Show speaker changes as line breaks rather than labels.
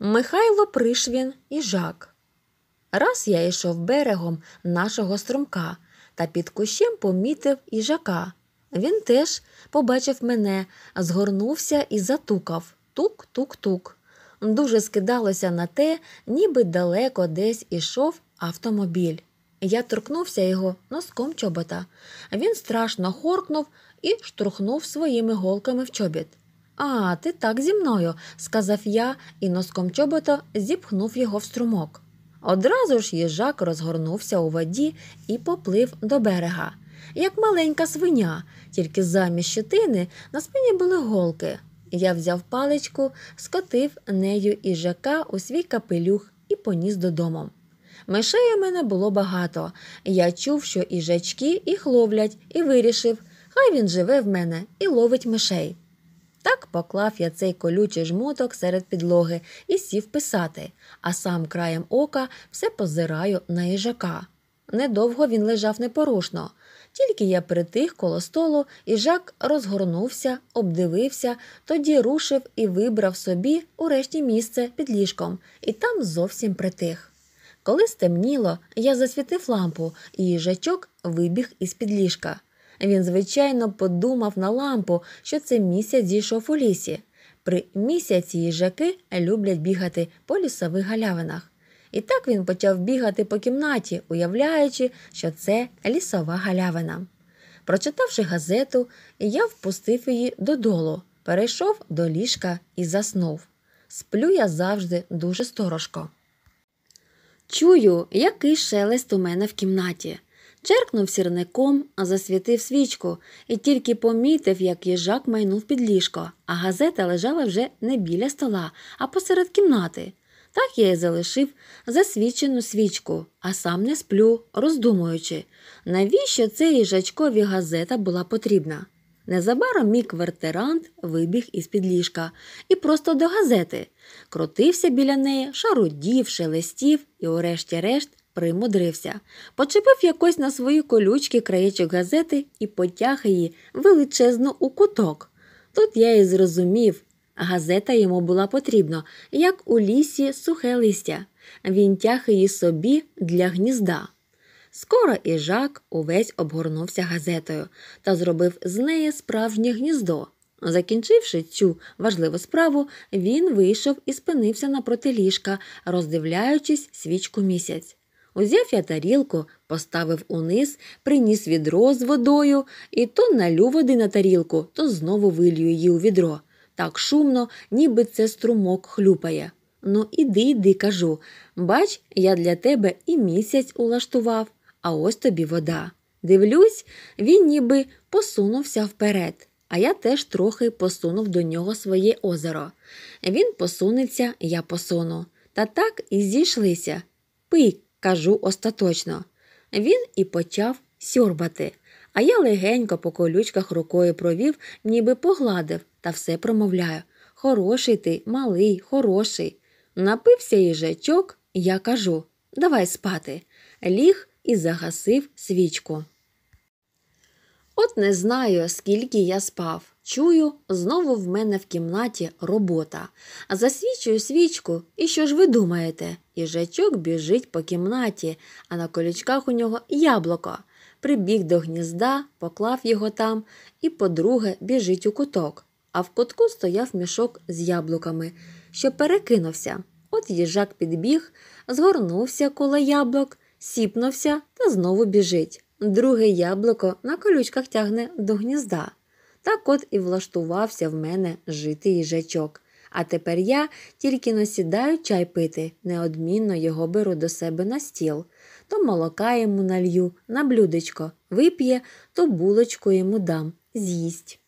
Михайло Пришвін і Жак. Раз я йшов берегом нашого струмка та під кущем помітив іжака. Він теж побачив мене, згорнувся і затукав тук-тук-тук. Дуже скидалося на те, ніби далеко десь ішов автомобіль. Я торкнувся його носком чобота. Він страшно хоркнув і штурхнув своїми голками в чобіт. А, ти так зі мною, сказав я і носком чобота зіпхнув його в струмок. Одразу ж їжак розгорнувся у воді і поплив до берега, як маленька свиня, тільки замість щетини на спині були голки. Я взяв паличку, скотив нею їжака у свій капелюх і поніс додому. Мишей у мене було багато. Я чув, що і жачки їх ловлять, і вирішив, хай він живе в мене і ловить мишей. Так поклав я цей колючий жмуток серед підлоги і сів писати, а сам краєм ока все позираю на їжака. Недовго він лежав непорушно. Тільки я притих коло столу, і розгорнувся, обдивився, тоді рушив і вибрав собі урешті місце під ліжком, і там зовсім притих. Коли стемніло, я засвітив лампу, і їжачок вибіг із під ліжка. Він, звичайно, подумав на лампу, що це місяць зійшов у лісі. При місяці їжаки люблять бігати по лісових галявинах. І так він почав бігати по кімнаті, уявляючи, що це лісова галявина. Прочитавши газету, я впустив її додолу, перейшов до ліжка і заснув. Сплю я завжди дуже сторожко. Чую, який шелест у мене в кімнаті. Черкнув сірником, засвітив свічку і тільки помітив, як їжак майнув під ліжко, а газета лежала вже не біля стола, а посеред кімнати. Так я й залишив засвічену свічку, а сам не сплю, роздумуючи, навіщо цей їжачкові газета була потрібна. Незабаром мій квартирант вибіг із під ліжка і просто до газети, крутився біля неї, шарудів, шелестів і, урешті-решт, примудрився, почепив якось на свої колючки краєчок газети і потяг її величезно у куток. Тут я і зрозумів. Газета йому була потрібна, як у лісі сухе листя. Він тяг її собі для гнізда. Скоро і Жак увесь обгорнувся газетою та зробив з неї справжнє гніздо. Закінчивши цю важливу справу, він вийшов і спинився напроти ліжка, роздивляючись свічку місяць. Узяв я тарілку, поставив униз, приніс відро з водою і то налю води на тарілку, то знову вилью її у відро. Так шумно, ніби це струмок хлюпає. Ну, іди, іди, кажу. Бач, я для тебе і місяць улаштував, а ось тобі вода. Дивлюсь, він ніби посунувся вперед, а я теж трохи посунув до нього своє озеро. Він посунеться, я посуну. Та так і зійшлися. Пий, кажу остаточно. Він і почав сьорбати, а я легенько по колючках рукою провів, ніби погладив, та все промовляю. Хороший ти, малий, хороший. Напився їжачок, я кажу давай спати. Ліг і загасив свічку. От не знаю, скільки я спав. Чую, знову в мене в кімнаті робота. Засвічую свічку, і що ж ви думаєте? Їжачок біжить по кімнаті, а на колючках у нього яблуко. Прибіг до гнізда, поклав його там, і, по-друге, біжить у куток. А в кутку стояв мішок з яблуками, що перекинувся. От їжак підбіг, згорнувся коло яблук, сіпнувся та знову біжить друге яблуко на колючках тягне до гнізда. Так от і влаштувався в мене житий їжачок. А тепер я тільки насідаю чай пити, неодмінно його беру до себе на стіл, то молока йому налью на блюдечко, вип'є, то булочку йому дам, з'їсть.